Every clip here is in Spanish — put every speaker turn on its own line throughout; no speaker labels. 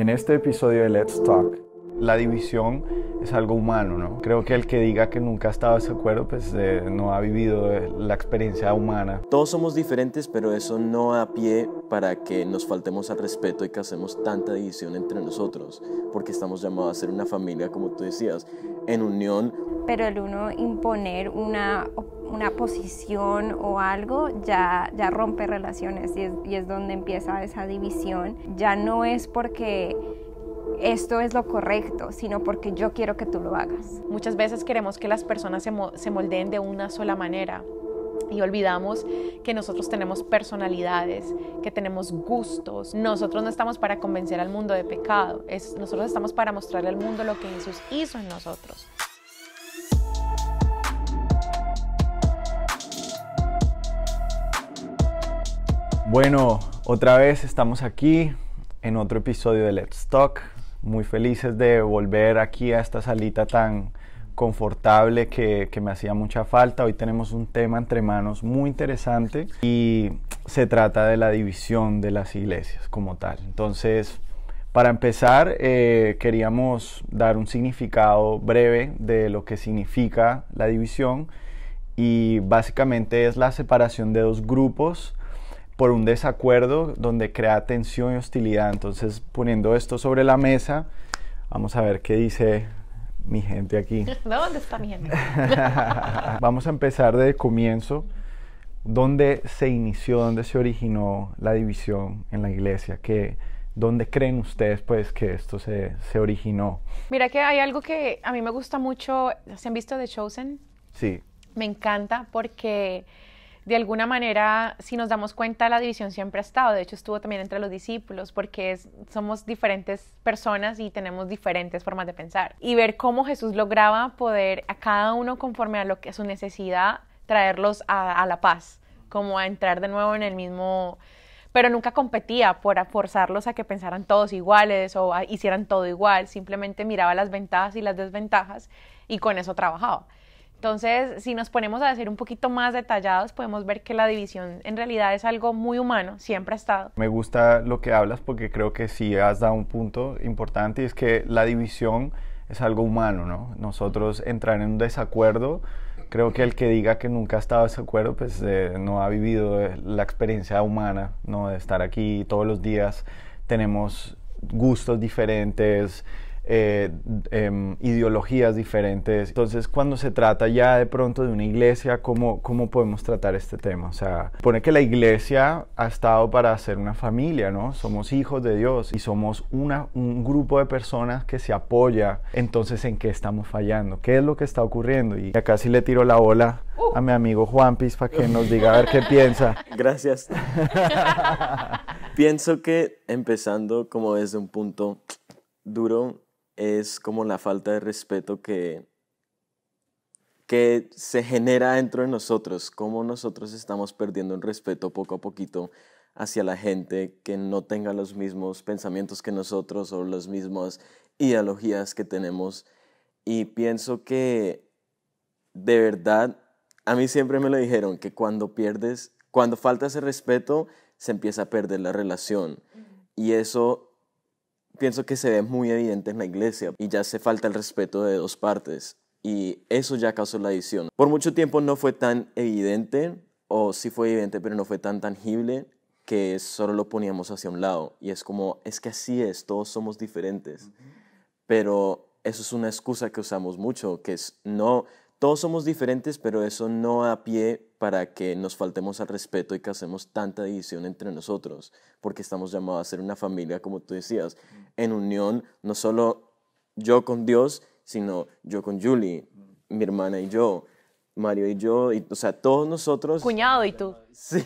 En este episodio de Let's Talk, la división es algo humano, ¿no? Creo que el que diga que nunca ha estado de acuerdo, pues eh, no ha vivido eh, la experiencia humana. Todos somos
diferentes, pero eso no da pie para que nos faltemos al respeto y que hacemos tanta división entre nosotros, porque estamos llamados a ser una familia, como tú decías, en unión.
Pero el uno imponer una opinión una posición o algo, ya, ya rompe relaciones y es, donde empieza esa división. Ya no es porque esto es lo correcto, sino porque yo quiero que tú lo hagas. Muchas veces
queremos que las personas se, moldeen de una sola manera y olvidamos que nosotros tenemos personalidades, que tenemos gustos. Nosotros no estamos para convencer al mundo de pecado, es, nosotros estamos para mostrarle al mundo lo que Jesús hizo en nosotros.
Bueno, otra vez estamos aquí en otro episodio de Let's Talk. Muy felices de volver aquí a esta salita tan confortable que, me hacía mucha falta. Hoy tenemos un tema entre manos muy interesante y se trata de la división de las iglesias como tal. Entonces, para empezar, eh, queríamos dar un significado breve de lo que significa la división y básicamente es la separación de dos grupos por un desacuerdo donde crea tensión y hostilidad. Entonces, poniendo esto sobre la mesa, vamos a ver qué dice mi gente aquí.
¿Dónde está
mi gente? vamos a empezar de comienzo, ¿Dónde se inició, dónde se originó la división en la iglesia, que ¿Dónde creen ustedes pues que esto se, se originó?
Mira que hay algo que a mí me gusta mucho, ¿se han visto de Chosen? Sí. Me encanta porque de alguna manera, si nos damos cuenta, la división siempre ha estado. De hecho, estuvo también entre los discípulos, porque somos diferentes personas y tenemos diferentes formas de pensar. Y ver cómo Jesús lograba poder a cada uno conforme a lo que su necesidad traerlos a, la paz, como a entrar de nuevo en el mismo pero nunca competía por forzarlos a que pensaran todos iguales o hicieran todo igual, simplemente miraba las ventajas y las desventajas y con eso trabajaba. Entonces, si nos ponemos a decir un poquito más detallados, podemos ver que la división en realidad es algo muy humano, siempre ha estado.
Me gusta lo que hablas porque creo que sí has dado un punto importante y es que la división es algo humano, ¿no? Nosotros entrar en un desacuerdo, creo que el que diga que nunca ha estado en desacuerdo, pues eh, no ha vivido eh, la experiencia humana, ¿no? De estar aquí todos los días, tenemos gustos diferentes, eh, em, ideologías diferentes. Entonces, cuando se trata ya de pronto de una iglesia, ¿cómo, ¿cómo podemos tratar este tema? O sea, pone que la iglesia ha estado para ser una familia, ¿no? Somos hijos de Dios y somos una, un grupo de personas que se apoya. Entonces, ¿en qué estamos fallando? ¿Qué es lo que está ocurriendo? Y acá sí le tiro la bola uh. a mi amigo Juan Piz para que nos diga a ver qué piensa.
Gracias. Pienso que empezando como desde un punto duro, es como la falta de respeto que, que se genera dentro de nosotros, cómo nosotros estamos perdiendo el respeto poco a poquito hacia la gente que no tenga los mismos pensamientos que nosotros o las mismas ideologías que tenemos. Y pienso que de verdad, a mí siempre me lo dijeron, que cuando pierdes, cuando falta ese respeto, se empieza a perder la relación. Y eso pienso que se ve muy evidente en la iglesia y ya se falta el respeto de dos partes y eso ya causó la división. Por mucho tiempo no fue tan evidente, o sí fue evidente, pero no fue tan tangible que solo lo poníamos hacia un lado. Y es como, es que así es, todos somos diferentes. Pero eso es una excusa que usamos mucho, que es, no, todos somos diferentes, pero eso no da pie para que nos faltemos al respeto y que hacemos tanta división entre nosotros, porque estamos llamados a ser una familia, como tú decías, mm. en unión, no solo yo con Dios, sino yo con Julie, mm. mi hermana y yo, Mario y yo, y, o sea, todos nosotros.
Cuñado y tú. Sí.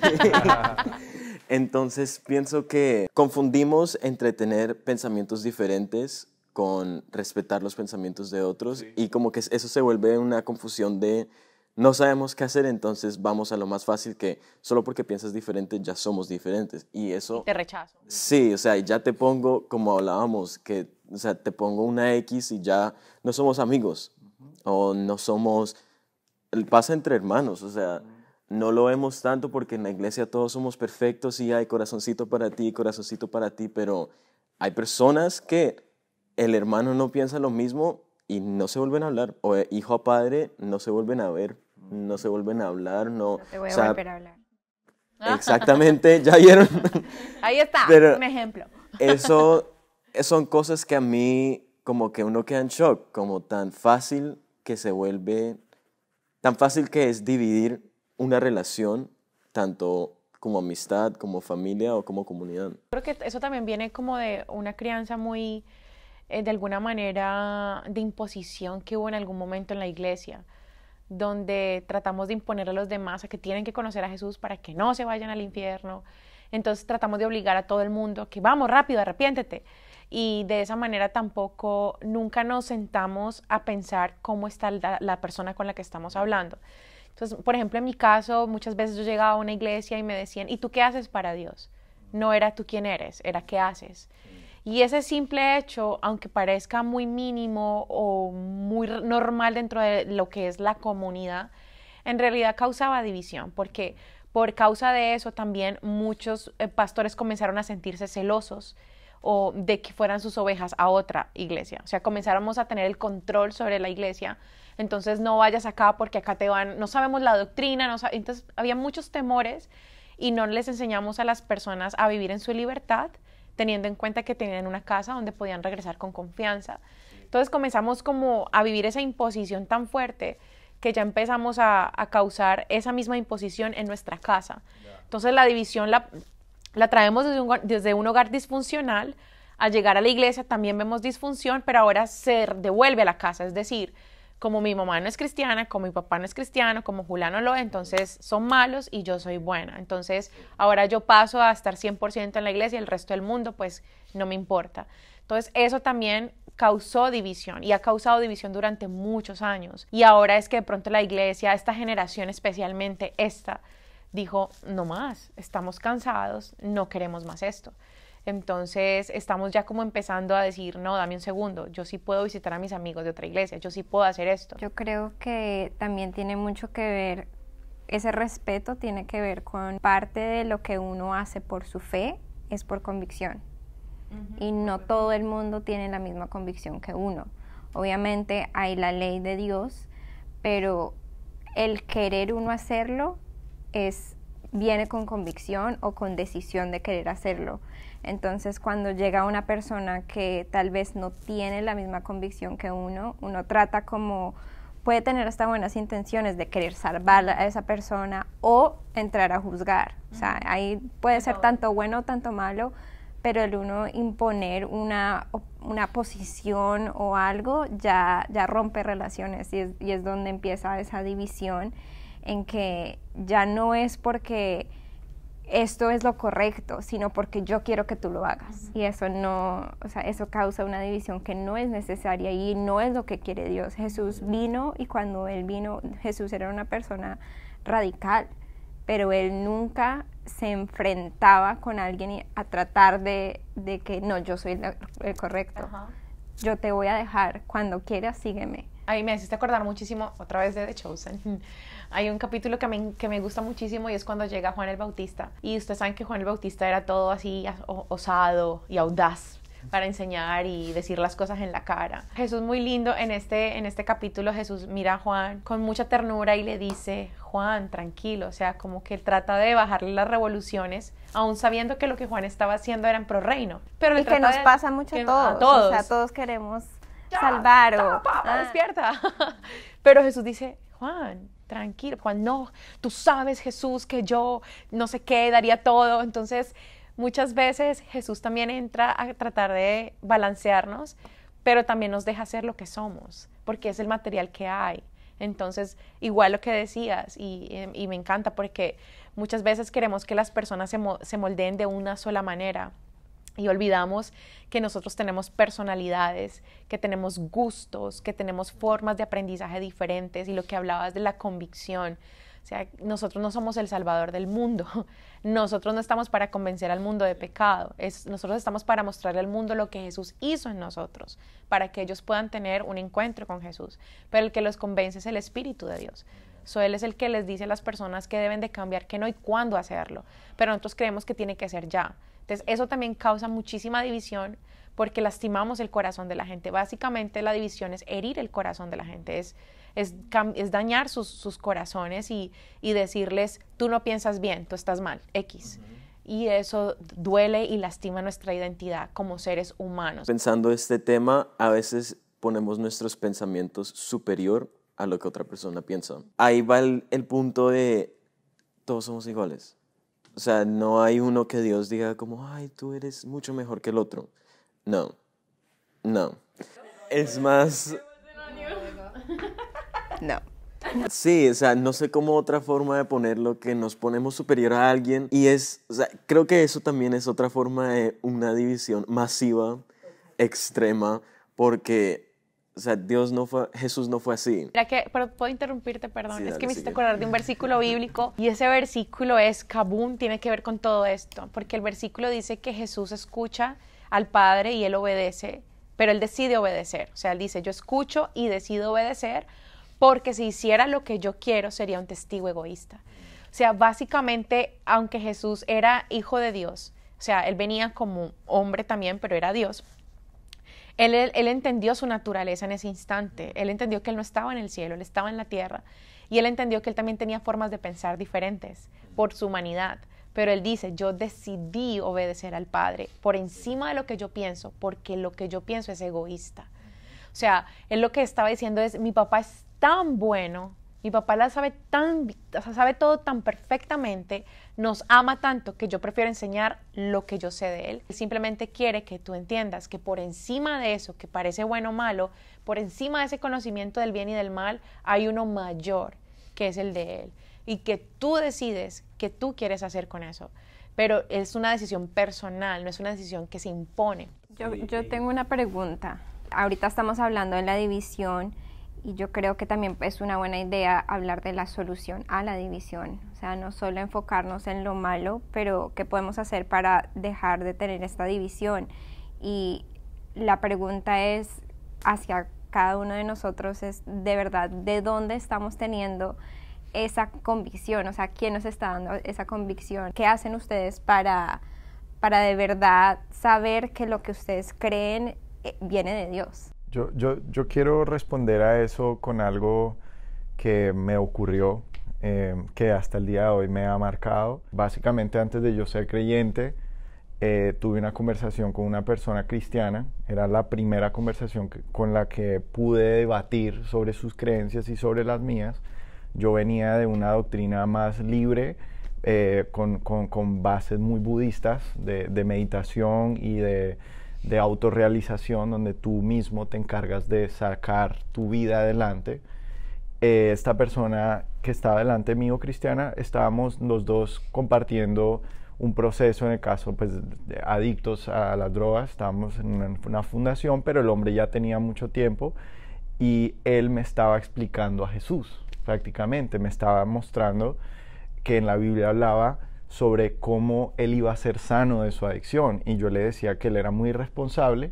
Entonces pienso que confundimos entre tener pensamientos diferentes con respetar los pensamientos de otros y como que eso se vuelve una confusión de no sabemos qué hacer, entonces vamos a lo más fácil que solo porque piensas diferente ya somos diferentes y eso te rechazo. Sí, o sea, ya te pongo como hablábamos que o sea, te pongo una X y ya no somos amigos o no somos pasa entre hermanos, o sea, no lo vemos tanto porque en la iglesia todos somos perfectos y hay corazoncito para ti, corazoncito para ti, pero hay personas que el hermano no piensa lo mismo y no se vuelven a hablar. O eh, hijo a padre, no se vuelven a ver, no se vuelven a hablar, no. te voy a volver a
hablar.
Exactamente, ya vieron. Ahí está, un ejemplo.
Eso son cosas que a mí como que uno queda en shock, como tan fácil que se vuelve, tan fácil que es dividir una relación, tanto como amistad, como familia o como comunidad.
Creo que eso también viene como de una crianza muy eh, de alguna manera de imposición que hubo en algún momento en la iglesia, donde tratamos de imponer a los demás a que tienen que conocer a Jesús para que no se vayan al infierno. Entonces tratamos de obligar a todo el mundo que vamos rápido, arrepiéntete. Y de esa manera tampoco nunca nos sentamos a pensar cómo está la, la persona con la que estamos hablando. Entonces, por ejemplo, en mi caso, muchas veces yo llegaba a una iglesia y me decían, ¿y tú qué haces para Dios? No era tú quién eres, era qué haces. Y ese simple hecho, aunque parezca muy mínimo o muy normal dentro de lo que es la comunidad, en realidad causaba división, porque por causa de eso también muchos eh, pastores comenzaron a sentirse celosos o de que fueran sus ovejas a otra iglesia. O sea, comenzáramos a tener el control sobre la iglesia. Entonces no vayas acá porque acá te van, no sabemos la doctrina, entonces había muchos temores y no les enseñamos a las personas a vivir en su libertad teniendo en cuenta que tenían una casa donde podían regresar con confianza. Entonces comenzamos como a vivir esa imposición tan fuerte que ya empezamos a, causar esa misma imposición en nuestra casa. Entonces la división la, traemos desde un hogar disfuncional, al llegar a la iglesia también vemos disfunción, pero ahora se devuelve a la casa, es decir, como mi mamá no es cristiana, como mi papá no es cristiano, como Juliano lo, es, entonces son malos y yo soy buena. Entonces ahora yo paso a estar 100% en la iglesia y el resto del mundo pues no me importa. Entonces eso también causó división y ha causado división durante muchos años. Y ahora es que de pronto la iglesia, esta generación especialmente esta, dijo, no más, estamos cansados, no queremos más esto. Entonces estamos ya como empezando a decir, no, dame un segundo, yo sí puedo visitar a mis amigos de otra iglesia, yo sí puedo hacer esto. Yo creo
que también tiene mucho que ver, ese respeto tiene que ver con parte de lo que uno hace por su fe, es por convicción. Y no todo el mundo tiene la misma convicción que uno. Obviamente hay la ley de Dios, pero el querer uno hacerlo es viene con convicción o con decisión de querer hacerlo. Entonces, cuando llega una persona que tal vez no tiene la misma convicción que uno, uno trata como puede tener hasta buenas intenciones de querer salvar a esa persona o entrar a juzgar. O sea, ahí puede ser tanto bueno o tanto malo, pero el uno imponer una, una posición o algo ya, ya rompe relaciones y y es donde empieza esa división en que ya no es porque esto es lo correcto, sino porque yo quiero que tú lo hagas. Y eso no, o sea, eso causa una división que no es necesaria y no es lo que quiere Dios. Jesús vino y cuando él vino, Jesús era una persona radical, pero él nunca se enfrentaba con alguien a tratar de, que no, yo soy el correcto. Yo te voy a dejar, cuando quieras sígueme ahí me hiciste acordar muchísimo, otra
vez de The Chosen. Hay un capítulo que me, que me gusta muchísimo y es cuando llega Juan el Bautista. Y ustedes saben que Juan el Bautista era todo así osado y audaz para enseñar y decir las cosas en la cara. Jesús muy lindo en este en este capítulo Jesús mira a Juan con mucha ternura y le dice, "Juan, tranquilo", o sea, como que trata de bajarle las revoluciones, aún sabiendo que lo que Juan estaba haciendo era en pro reino. Pero y que nos pasa mucho a todos, a todos, o sea, todos
queremos salvar. Ah. Despierta.
Pero Jesús dice, Juan, tranquilo. Juan, no, tú sabes, Jesús, que yo no sé qué, daría todo. Entonces, muchas veces Jesús también entra a tratar de balancearnos, pero también nos deja ser lo que somos, porque es el material que hay. Entonces, igual lo que decías, y, eh, me encanta porque muchas veces queremos que las personas se, se moldeen de una sola manera y olvidamos que nosotros tenemos personalidades, que tenemos gustos, que tenemos formas de aprendizaje diferentes y lo que hablabas de la convicción. O sea, nosotros no somos el salvador del mundo. Nosotros no estamos para convencer al mundo de pecado. Es, nosotros estamos para mostrarle al mundo lo que Jesús hizo en nosotros, para que ellos puedan tener un encuentro con Jesús. Pero el que los convence es el Espíritu de Dios. So, él es el que les dice a las personas que deben de cambiar, que no y cuándo hacerlo. Pero nosotros creemos que tiene que ser ya. Entonces, eso también causa muchísima división porque lastimamos el corazón de la gente. Básicamente, la división es herir el corazón de la gente, es, es, dañar sus, corazones y, decirles, tú no piensas bien, tú estás mal, X. y eso duele y lastima nuestra identidad como seres humanos. Pensando
este tema, a veces ponemos nuestros pensamientos superior a lo que otra persona piensa. Ahí va el, punto de todos somos iguales. O sea, no hay uno que Dios diga como, ay, tú eres mucho mejor que el otro. No, no. Es más... No. Sí, o sea, no sé cómo otra forma de ponerlo que nos ponemos superior a alguien y es, o sea, creo que eso también es otra forma de una división masiva, extrema, porque o sea, Dios no fue, Jesús no fue así.
que, pero puedo interrumpirte, perdón, es que me hiciste acordar de un versículo bíblico y ese versículo es, Kabum, tiene que ver con todo esto, porque el versículo dice que Jesús escucha al Padre y él obedece, pero él decide obedecer, o sea, él dice, yo escucho y decido obedecer, porque si hiciera lo que yo quiero sería un testigo egoísta. O sea, básicamente, aunque Jesús era hijo de Dios, o sea, él venía como hombre también, pero era Dios, él, entendió su naturaleza en ese instante. Él entendió que él no estaba en el cielo, él estaba en la tierra. Y él entendió que él también tenía formas de pensar diferentes por su humanidad. Pero él dice, yo decidí obedecer al Padre por encima de lo que yo pienso, porque lo que yo pienso es egoísta. O sea, él lo que estaba diciendo es, mi papá es tan bueno mi papá la sabe tan, sabe todo tan perfectamente, nos ama tanto que yo prefiero enseñar lo que yo sé de él. simplemente quiere que tú entiendas que por encima de eso, que parece bueno o malo, por encima de ese conocimiento del bien y del mal, hay uno mayor, que es el de él, y que tú decides qué tú quieres hacer con eso.
Pero es una decisión personal, no es una decisión que se impone. Yo, yo tengo una pregunta. Ahorita estamos hablando de la división y yo creo que también es una buena idea hablar de la solución a la división, o sea, no solo enfocarnos en lo malo, pero qué podemos hacer para dejar de tener esta división. Y la pregunta es hacia cada uno de nosotros es de verdad de dónde estamos teniendo esa convicción, o sea, quién nos está dando esa convicción, qué hacen ustedes para, para de verdad saber que lo que ustedes creen eh, viene de Dios.
Yo, quiero responder a eso con algo que me ocurrió, em, que hasta el día de hoy me ha marcado. Básicamente antes de yo ser creyente, eh, tuve una conversación con una persona cristiana, era la primera conversación con la que pude debatir sobre sus creencias y sobre las mías. Yo venía de una doctrina más libre, eh, con, bases muy budistas de meditación y de de autorrealización donde tú mismo te encargas de sacar tu vida adelante. Eh, esta persona que está delante mío, Cristiana, estábamos los dos compartiendo un proceso, en el caso, pues, de adictos a las drogas, estábamos en una fundación, pero el hombre ya tenía mucho tiempo y él me estaba explicando a Jesús, prácticamente, me estaba mostrando que en la Biblia hablaba sobre cómo él iba a ser sano de su adicción y yo le decía que él era muy responsable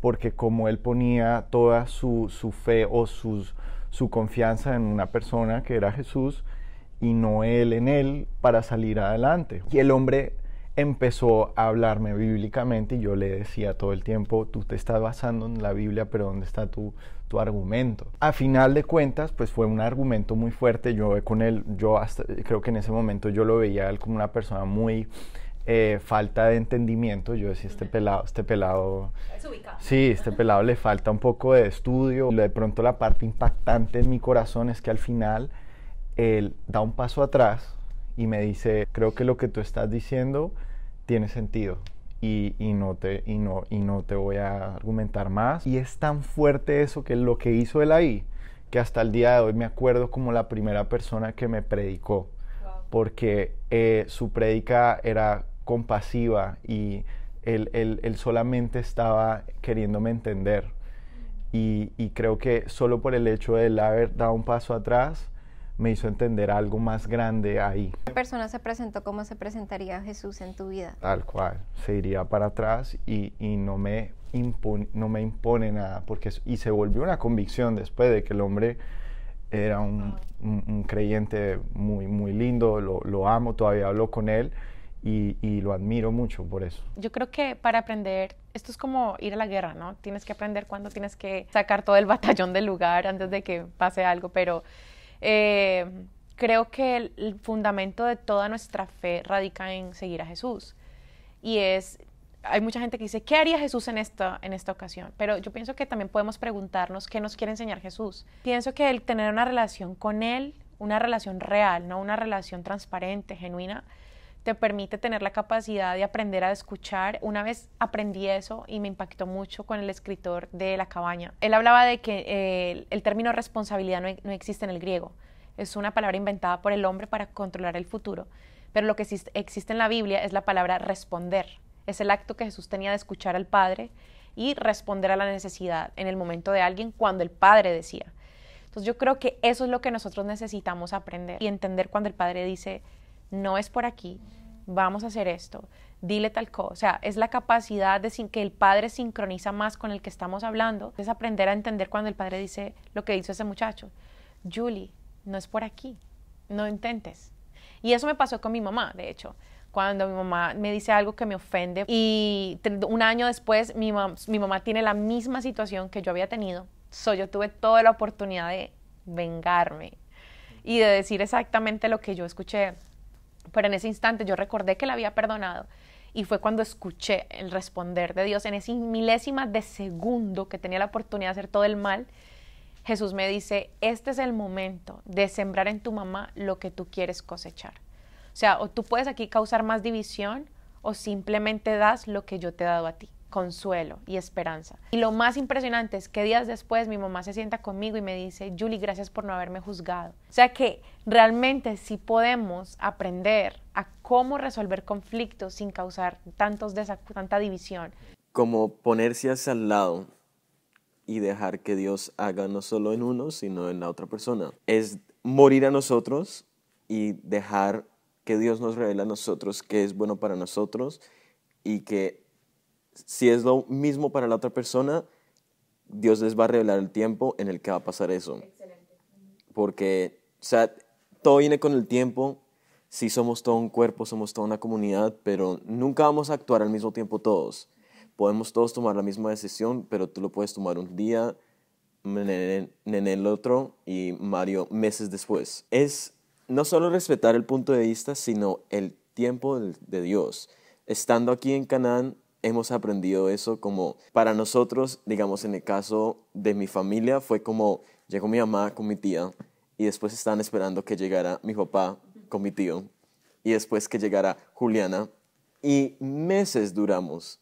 porque como él ponía toda su, fe o su confianza en una persona que era Jesús y no él en él para salir adelante. Y el hombre empezó a hablarme bíblicamente y yo le decía todo el tiempo, tú te estás basando en la Biblia, pero ¿dónde está tu, tu argumento? A final de cuentas, pues fue un argumento muy fuerte. Yo con él, yo creo que en ese momento yo lo veía él como una persona muy eh, falta de entendimiento. Yo decía, este pelado, este pelado. sí, este pelado le falta un poco de estudio. De pronto, la parte impactante en mi corazón es que al final él da un paso atrás y me dice, creo que lo que tú estás diciendo tiene sentido. Y, no te, y, no, y no te voy a argumentar más. Y es tan fuerte eso que lo que hizo él ahí, que hasta el día de hoy me acuerdo como la primera persona que me predicó, porque eh, su prédica era compasiva y él, solamente estaba queriéndome entender. Mm. Y, y creo que solo por el hecho de él haber dado un paso atrás, me hizo entender algo más grande ahí.
¿Qué persona se presentó como se presentaría Jesús en tu vida?
Tal cual, se iría para atrás y, y no, me impone, no me impone nada, porque y se volvió una convicción después de que el hombre era un, un, creyente muy, muy lindo, lo, lo, amo, todavía hablo con él y, y lo admiro mucho por eso.
Yo creo que para aprender esto es como ir a la guerra, ¿no? Tienes que aprender cuándo tienes que sacar todo el batallón del lugar antes de que pase algo, pero eh, creo que el, fundamento de toda nuestra fe radica en seguir a Jesús. Y es, hay mucha gente que dice, ¿qué haría Jesús en esta, en esta ocasión? Pero yo pienso que también podemos preguntarnos qué nos quiere enseñar Jesús. Pienso que el tener una relación con Él, una relación real, ¿no? una relación transparente, genuina, te permite tener la capacidad de aprender a escuchar. Una vez aprendí eso y me impactó mucho con el escritor de La cabaña. Él hablaba de que eh, el, término responsabilidad e, no, existe en el griego. Es una palabra inventada por el hombre para controlar el futuro. Pero lo que existe en la Biblia es la palabra responder. Es el acto que Jesús tenía de escuchar al Padre y responder a la necesidad en el momento de alguien cuando el Padre decía. Entonces yo creo que eso es lo que nosotros necesitamos aprender y entender cuando el Padre dice, no es por aquí, vamos a hacer esto, dile tal cosa. O sea, es la capacidad de que el padre sincroniza más con el que estamos hablando. Es aprender a entender cuando el padre dice lo que hizo ese muchacho. Julie, no es por aquí, no intentes. Y eso me pasó con mi mamá, de hecho. Cuando mi mamá me dice algo que me ofende y un año después mi, mamá tiene la misma situación que yo había tenido. So, yo tuve toda la oportunidad de vengarme y de decir exactamente lo que yo escuché pero en ese instante yo recordé que la había perdonado y fue cuando escuché el responder de Dios en ese milésima de segundo que tenía la oportunidad de hacer todo el mal. Jesús me dice, este es el momento de sembrar en tu mamá lo que tú quieres cosechar. O sea, o tú puedes aquí causar más división o simplemente das lo que yo te he dado a ti, consuelo y esperanza. Y lo más impresionante es que días después mi mamá se sienta conmigo y me dice, Julie, gracias por no haberme juzgado. O sea que realmente si podemos aprender a cómo resolver conflictos sin causar tantos tanta división.
Como ponerse hacia el lado y dejar que Dios haga no solo en uno, sino en la otra persona. Es morir a nosotros y dejar que Dios nos revele a nosotros qué es bueno para nosotros y que si es lo mismo para la otra persona, Dios les va a revelar el tiempo en el que va a pasar eso. Porque, o sea, todo viene con el tiempo. Sí somos todo un cuerpo, somos toda una comunidad, pero nunca vamos a actuar al mismo tiempo todos. Podemos todos tomar la misma decisión, pero tú lo puedes tomar un día, en el otro y Mario meses después. Es no solo respetar el punto de vista, sino el tiempo de Dios. Estando aquí en Canaán, hemos aprendido eso como para nosotros, digamos en el caso de mi familia, fue como llegó mi mamá con mi tía y después estaban esperando que llegara mi papá con mi tío y después que llegara Juliana y meses duramos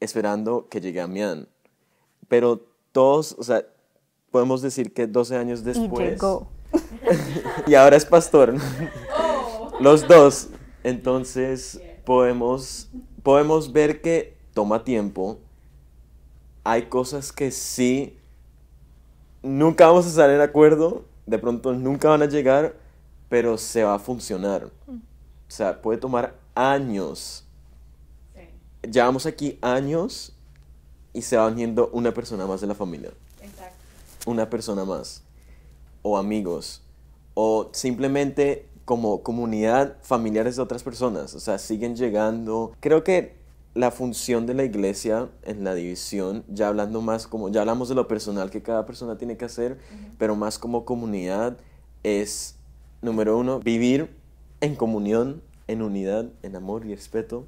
esperando que llegue Mian. Pero todos, o sea, podemos decir que 12 años después... Y y ahora es pastor. Oh. Los dos. Entonces podemos, podemos ver que toma tiempo. Hay cosas que sí, nunca vamos a salir de acuerdo, de pronto nunca van a llegar, pero se va a funcionar. Mm. O sea, puede tomar años. Sí. Llevamos aquí años y se va uniendo una persona más de la familia. Una persona más. O amigos. O simplemente como comunidad familiares de otras personas. O sea, siguen llegando. Creo que la función de la iglesia en la división, ya hablando más como, ya hablamos de lo personal que cada persona tiene que hacer, pero más como comunidad, es, número uno, vivir en comunión, en unidad, en amor y respeto.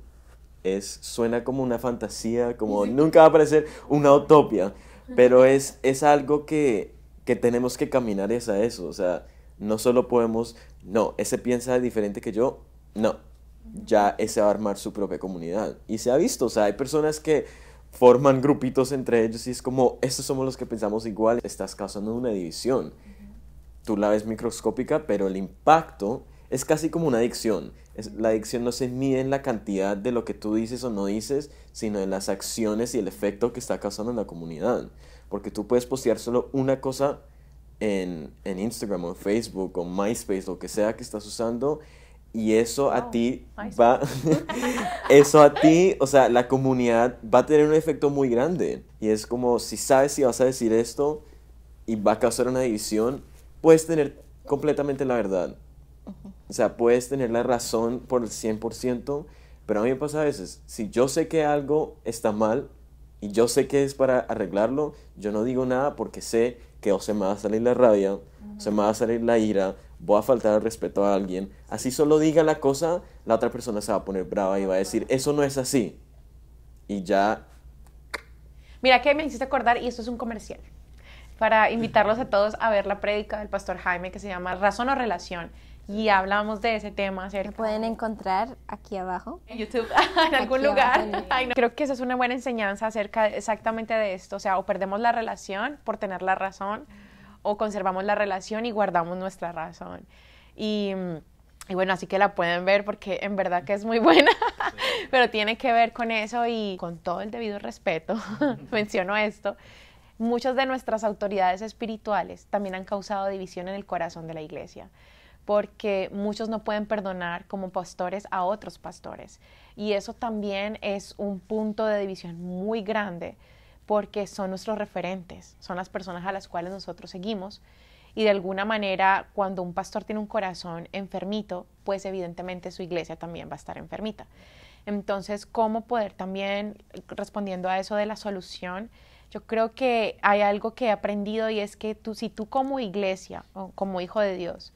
Es, suena como una fantasía, como nunca va a parecer una utopia, pero es, es algo que, que tenemos que caminar hacia eso. O sea, no solo podemos, no, ese piensa diferente que yo, no, ya ese va a armar su propia comunidad. Y se ha visto, o sea, hay personas que forman grupitos entre ellos y es como, estos somos los que pensamos igual, estás causando una división. Tú la ves microscópica, pero el impacto es casi como una adicción. la adicción no se mide en la cantidad de lo que tú dices o no dices, sino en las acciones y el efecto que está causando en la comunidad. Porque tú puedes postear solo una cosa en, en Instagram o en Facebook o MySpace, lo que sea que estás usando, y eso a oh, ti va, eso a ti, o sea, la comunidad va a tener un efecto muy grande. Y es como, si sabes si vas a decir esto y va a causar una división, puedes tener completamente la verdad. O sea, puedes tener la razón por el 100%, pero a mí me pasa a veces, si yo sé que algo está mal y yo sé que es para arreglarlo, yo no digo nada porque sé que o se me va a salir la rabia, o se me va a salir la ira, voy a faltar al respeto a alguien, así solo diga la cosa, la otra persona se va a poner brava y va a decir, eso no es así. Y ya...
Mira que me hiciste acordar, y esto es un comercial, para invitarlos a todos a ver la prédica del pastor Jaime que se llama Razón o Relación. Y hablamos de ese tema. Acerca... Lo pueden encontrar aquí abajo. En YouTube, en algún lugar. Creo que esa es una buena enseñanza acerca exactamente de esto. O sea, o perdemos la relación por tener la razón o conservamos la relación y guardamos nuestra razón. Y, bueno, así que la pueden ver porque en verdad que es muy buena, pero tiene que ver con eso y con todo el debido respeto, menciono esto. Muchas de nuestras autoridades espirituales también han causado división en el corazón de la iglesia porque muchos no pueden perdonar como pastores a otros pastores. Y eso también es un punto de división muy grande porque son nuestros referentes, son las personas a las cuales nosotros seguimos y de alguna manera cuando un pastor tiene un corazón enfermito, pues evidentemente su iglesia también va a estar enfermita. Entonces, ¿cómo poder también, respondiendo a eso de la solución, yo creo que hay algo que he aprendido y es que tú, si tú como iglesia o como hijo de Dios,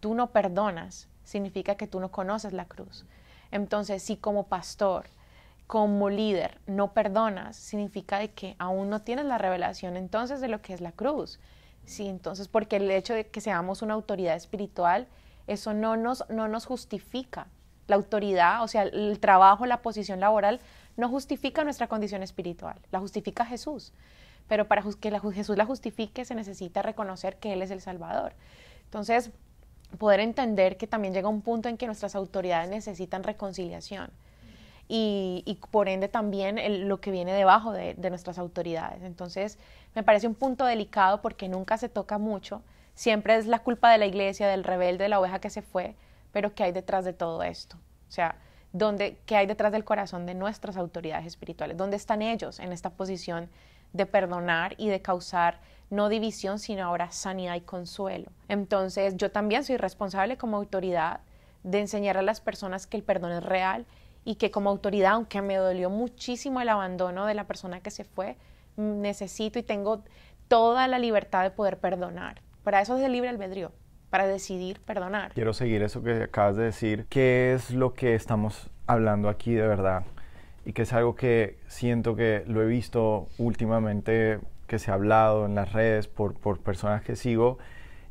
tú no perdonas, significa que tú no conoces la cruz. Entonces, si como pastor como líder no perdonas, significa de que aún no tienes la revelación entonces de lo que es la cruz. Sí, entonces, porque el hecho de que seamos una autoridad espiritual, eso no nos, justifica. La autoridad, o sea, el trabajo, la posición laboral, no justifica nuestra condición espiritual, la justifica Jesús. Pero para que Jesús la justifique se necesita reconocer que Él es el Salvador. Entonces, poder entender que también llega un punto en que nuestras autoridades necesitan reconciliación y, por ende también lo que viene debajo de, nuestras autoridades. Entonces, me parece un punto delicado porque nunca se toca mucho, siempre es la culpa de la iglesia, del rebelde, de la oveja que se fue, pero ¿qué hay detrás de todo esto? O sea, ¿dónde, ¿qué hay detrás del corazón de nuestras autoridades espirituales? ¿Dónde están ellos en esta posición de perdonar y de causar no división, sino ahora sanidad y consuelo? Entonces, yo también soy responsable como autoridad de enseñar a las personas que el perdón es real y que como autoridad, aunque me dolió muchísimo el abandono de la persona que se fue, necesito y tengo toda la libertad de poder perdonar. Para eso es el libre albedrío, para decidir perdonar.
Quiero seguir eso que acabas de decir. ¿Qué es lo que estamos hablando aquí de verdad? Y que es algo que siento que lo he visto últimamente, que se ha hablado en las redes por, por personas que sigo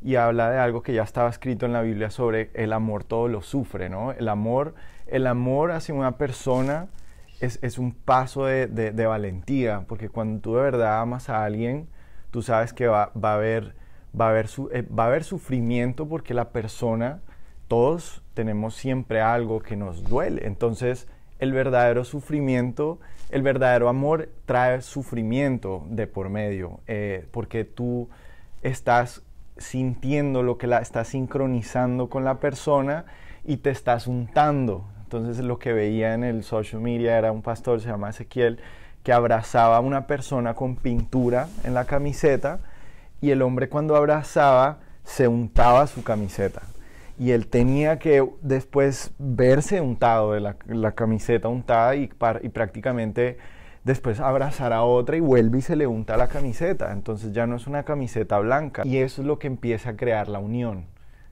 y habla de algo que ya estaba escrito en la Biblia sobre el amor todo lo sufre, ¿no? El amor, el amor hacia una persona es, un paso de, valentía, porque cuando tú de verdad amas a alguien, tú sabes que va, a, haber, eh, va a haber sufrimiento porque la persona, todos tenemos siempre algo que nos duele, entonces el verdadero sufrimiento, el verdadero amor trae sufrimiento de por medio, eh, porque tú estás sintiendo, lo que la está sincronizando con la persona y te estás untando. Entonces lo que veía en el social media era un pastor, se llama Ezequiel, que abrazaba a una persona con pintura en la camiseta y el hombre cuando abrazaba se untaba su camiseta. Y él tenía que después verse untado de la, camiseta untada y, y prácticamente después abrazará a otra y vuelve y se le unta la camiseta. Entonces ya no es una camiseta blanca. Y eso es lo que empieza a crear la unión.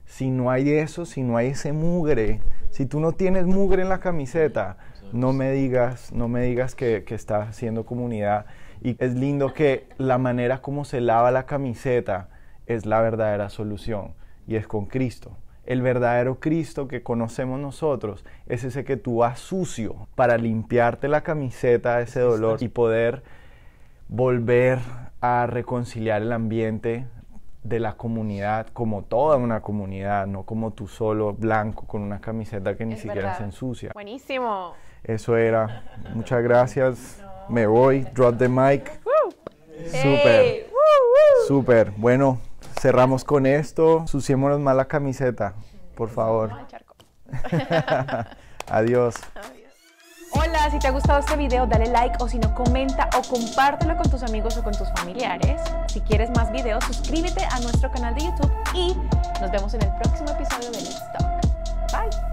Si no hay eso, si no hay ese mugre, si tú no tienes mugre en la camiseta, no me digas, no me digas que, que estás haciendo comunidad. Y es lindo que la manera como se lava la camiseta es la verdadera solución y es con Cristo. El verdadero Cristo que conocemos nosotros es ese que tú vas sucio para limpiarte la camiseta de ese dolor y poder volver a reconciliar el ambiente de la comunidad como toda una comunidad, no como tú solo blanco con una camiseta que ni siquiera se ensucia.
Buenísimo.
Eso era. Muchas gracias. Me voy. Drop the mic. Super. Super. Bueno cerramos con esto. Suciémonos más la camiseta, por favor. Adiós.
Hola, si te ha gustado este video dale like o si no comenta o compártelo con tus amigos o con tus familiares. Si quieres más videos suscríbete a nuestro canal de YouTube y nos vemos en el próximo episodio de Let's Talk. Bye.